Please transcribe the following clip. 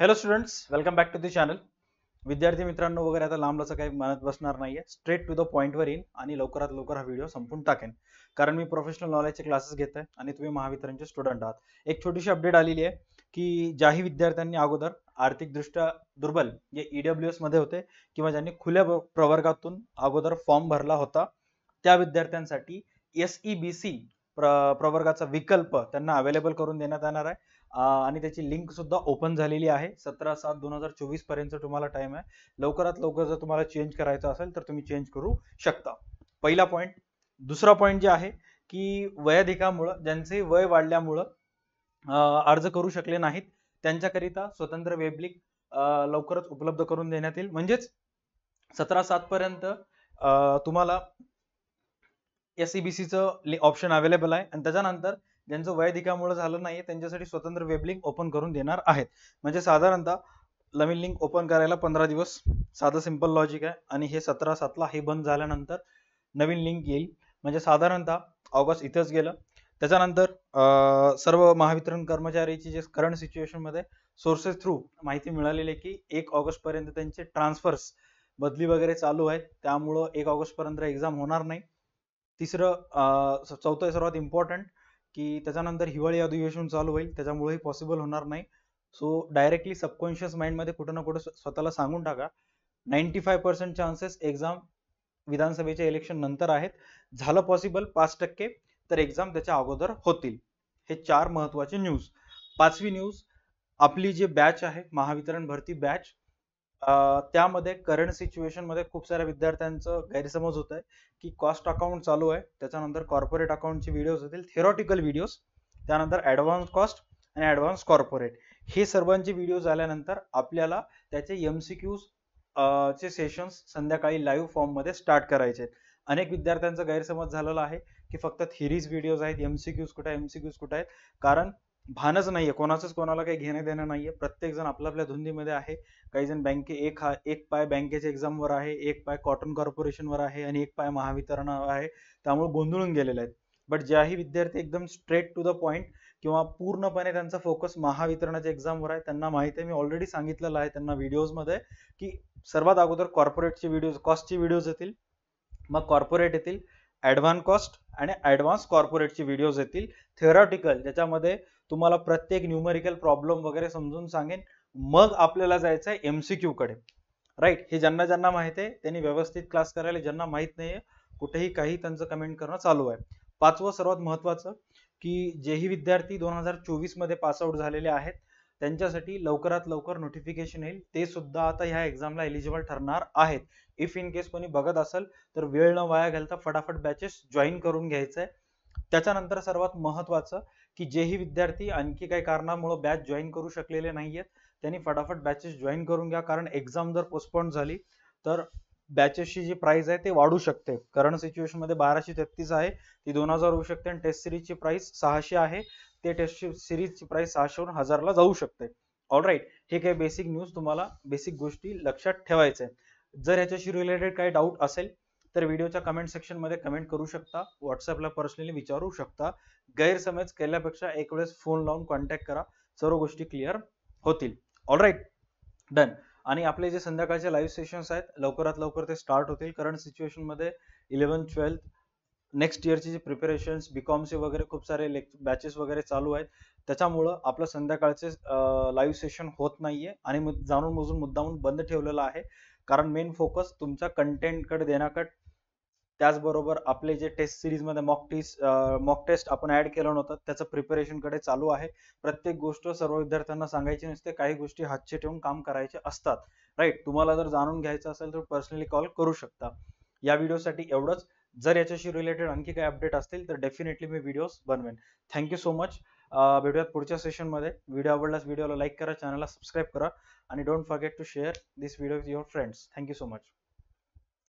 hello students welcome back to the channel विद्यार्थी मित्रांनो वगैरे आता लांबलाचं काही मनात बसणार नाहीये स्ट्रेट टू द पॉईंटवर येईन आणि लवकरात लवकर हा व्हिडिओ संपून टाकेन कारण मी प्रोफेशनल नॉलेजचे क्लासेस घेत आहे आणि तुम्ही महावितरणचे स्टुडंट आहात एक छोटीशी अपडेट आलेली आहे की ज्याही विद्यार्थ्यांनी अगोदर आर्थिकदृष्ट्या दुर्बल जे ईडब्ल्यू e एस मध्ये होते किंवा ज्यांनी खुल्या प्रवर्गातून अगोदर फॉर्म भरला होता त्या विद्यार्थ्यांसाठी एसईबीसी e प्रवर्गाचा विकल्प त्यांना अवेलेबल करून देण्यात येणार आहे आणि त्याची लिंक सुद्धा ओपन झालेली आहे सतरा सात दोन हजार चोवीस पर्यंत तुम्हाला टाइम आहे लवकरात लवकर जर तुम्हाला चेंज करायचं असेल तर तुम्ही चेंज करू शकता पहिला पॉईंट दुसरा पॉईंट जे आहे की वयाधिकामुळं ज्यांचे वय वाढल्यामुळं अर्ज करू शकले नाहीत त्यांच्याकरिता स्वतंत्र वेबलिंक लवकरच उपलब्ध करून देण्यात येईल म्हणजेच सतरा सात पर्यंत तुम्हाला एस सीचं ऑप्शन अवेलेबल आहे आणि त्याच्यानंतर ज्यांचं वैधिकामुळे झालं नाही त्यांच्यासाठी स्वतंत्र वेब लिंक ओपन करून देणार आहेत म्हणजे साधारणतः नवीन लिंक ओपन करायला पंधरा दिवस साधं सिंपल लॉजिक आहे आणि हे सतरा सातला हे बंद झाल्यानंतर नवीन लिंक येईल म्हणजे साधारणतः ऑगस्ट इथंच गेलं त्याच्यानंतर सर्व महावितरण कर्मचारीची जे करंट सिच्युएशनमध्ये सोर्सेस थ्रू माहिती मिळालेली आहे की एक ऑगस्ट पर्यंत त्यांचे ट्रान्सफर्स बदली वगैरे चालू आहेत त्यामुळं एक ऑगस्ट पर्यंत एक्झाम होणार नाही तिसरं चौथं सर्वात इम्पॉर्टंट की त्याच्यानंतर हिवाळी अधिवेशन चालू होईल त्याच्यामुळे पॉसिबल होणार नाही सो डायरेक्टली सबकॉन्शियस माइंडमध्ये कुठं ना कुठं स्वतःला सांगून टाका ninety five percent chances exam विधानसभेच्या इलेक्शन नंतर आहेत झालं पॉसिबल पाच टक्के तर एक्झाम त्याच्या अगोदर होतील हे चार महत्वाचे न्यूज पाचवी न्यूज आपली जी बॅच आहे महावितरण भरती बॅच त्यामध्ये करंट सिच्युएशन मध्ये खूप साऱ्या विद्यार्थ्यांचं गैरसमज होत आहे की कॉस्ट अकाउंट चालू आहे त्याच्यानंतर कॉर्पोरेट अकाउंटचे व्हिडिओज होतील थेरॉटिकल व्हिडिओज त्यानंतर ॲडव्हान्स कॉस्ट आणि ॲडव्हान्स कॉर्पोरेट हे सर्वांचे व्हिडिओज झाल्यानंतर आपल्याला त्याचे एम सी क्यूज चे सेशन्स संध्याकाळी लाईव्ह फॉर्ममध्ये स्टार्ट करायचे आहेत अनेक विद्यार्थ्यांचा गैरसमज झालेला आहे की फक्त थिरीज व्हिडिओज आहेत एम सी क्यूज कुठे एम सी कुठे आहेत कारण भानच नाहीये कोणाचंच कोणाला काही घेणं देणं नाहीये प्रत्येक जण आपल्या आपल्या धुंदीमध्ये आहे काही जण बँके एक हा एक पाय बँकेच्या एक्झामवर आहे एक पाय कॉटन कॉर्पोरेशनवर आहे आणि एक पाय महावितरणावर आहे त्यामुळे गोंधळून गेलेले आहेत बट ज्याही विद्यार्थी एकदम स्ट्रेट टू द पॉईंट किंवा पूर्णपणे त्यांचा फोकस महावितरणाच्या एक्झामवर आहे त्यांना माहिती आहे मी ऑलरेडी सांगितलेलं आहे त्यांना व्हिडिओजमध्ये की सर्वात अगोदर कॉर्पोरेटची व्हिडिओज कॉस्टची व्हिडिओज येतील मग कॉर्पोरेट येतील ॲडव्हान्स कॉस्ट आणि ॲडव्हान्स कॉर्पोरेटची व्हिडिओज येतील थेरॉटिकल ज्याच्यामध्ये तुम्हाला प्रत्येक न्यूमेरिकल प्रॉब्लेम वगैरे समजून सांगेन मग आपल्याला जायचं आहे एमसीक्यू कडे राईट हे ज्यांना ज्यांना माहित आहे त्यांनी व्यवस्थित क्लास करायला ज्यांना माहित नाहीये कुठेही काही त्यांचं कमेंट करणं चालू आहे पाचवं सर्वात महत्वाचं की जेही विद्यार्थी दोन हजार चोवीस मध्ये पासआउट झालेले आहेत त्यांच्यासाठी लवकरात लवकर नोटिफिकेशन येईल ते सुद्धा आता ह्या एक्झामला एलिजिबल ठरणार आहेत इफ इन केस कोणी बघत असेल तर वेळ न वाया घालता फटाफट बॅचेस जॉईन करून घ्यायचं आहे त्याच्यानंतर सर्वात महत्वाचं की जेही विद्यार्थी आणखी काही कारणामुळे बॅच जॉईन करू शकलेले आहेत त्यांनी फटाफट बॅचेस जॉईन करून घ्या कारण एक्झाम जर पोस्टपोन झाली तर बॅचेसची जी प्राइस आहे ते वाढू शकते करंट सिच्युएशन मध्ये बाराशे तेहतीस आहे ती दोन हजार होऊ शकते आणि टेस्ट सिरीजची प्राईस सहाशे आहे ते टेस्ट सिरीजची प्राइस सहाशेवरून हजारला जाऊ शकते ऑलराईट हे काही बेसिक न्यूज तुम्हाला बेसिक गोष्टी लक्षात ठेवायचं जर ह्याच्याशी रिलेटेड काही डाऊट असेल तर व्हिडिओच्या कमेंट सेक्शनमध्ये कमेंट करू शकता व्हॉट्सअपला पर्सनली विचारू शकता गैरसमज केल्यापेक्षा एक वेळेस फोन लावून कॉन्टॅक्ट करा सर्व गोष्टी क्लिअर होतील राईट डन आणि आपले जे संध्याकाळचे लाईव्ह सेशन्स आहेत लवकरात लवकर ते स्टार्ट होतील करंट सिच्युएशनमध्ये इलेव्हन ट्वेल्थ नेक्स्ट इयरची जी प्रिपरेशन्स बीकॉमचे वगैरे खूप सारे बॅचेस वगैरे चालू आहेत त्याच्यामुळं आपलं संध्याकाळचे लाईव्ह सेशन होत नाहीये आणि जाणून मोजून मुद्दामून बंद ठेवलेलं आहे कारण मेन फोकस तुमच्या कडे देण्याकडे त्याचबरोबर आपले जे टेस्ट सिरीजमध्ये मॉक टेस्ट मॉक टेस्ट आपण ऍड केलं नव्हतं त्याचं प्रिपरेशनकडे चालू आहे प्रत्येक गोष्ट सर्व विद्यार्थ्यांना सांगायची नसते काही गोष्टी हातचे ठेवून काम करायचे असतात राईट तुम्हाला जर जाणून घ्यायचं असेल तर पर्सनली कॉल करू शकता या व्हिडिओसाठी एवढंच जर याच्याशी रिलेटेड आणखी काही अपडेट असतील तर डेफिनेटली मी व्हिडिओज बनवेन थँक्यू सो मच भेटूयात पुढच्या सेशनमध्ये व्हिडिओ आवडल्यास व्हिडिओला लाईक करा चॅनलला सबस्क्राईब करा आणि don't forget to share this video with your friends thank you so much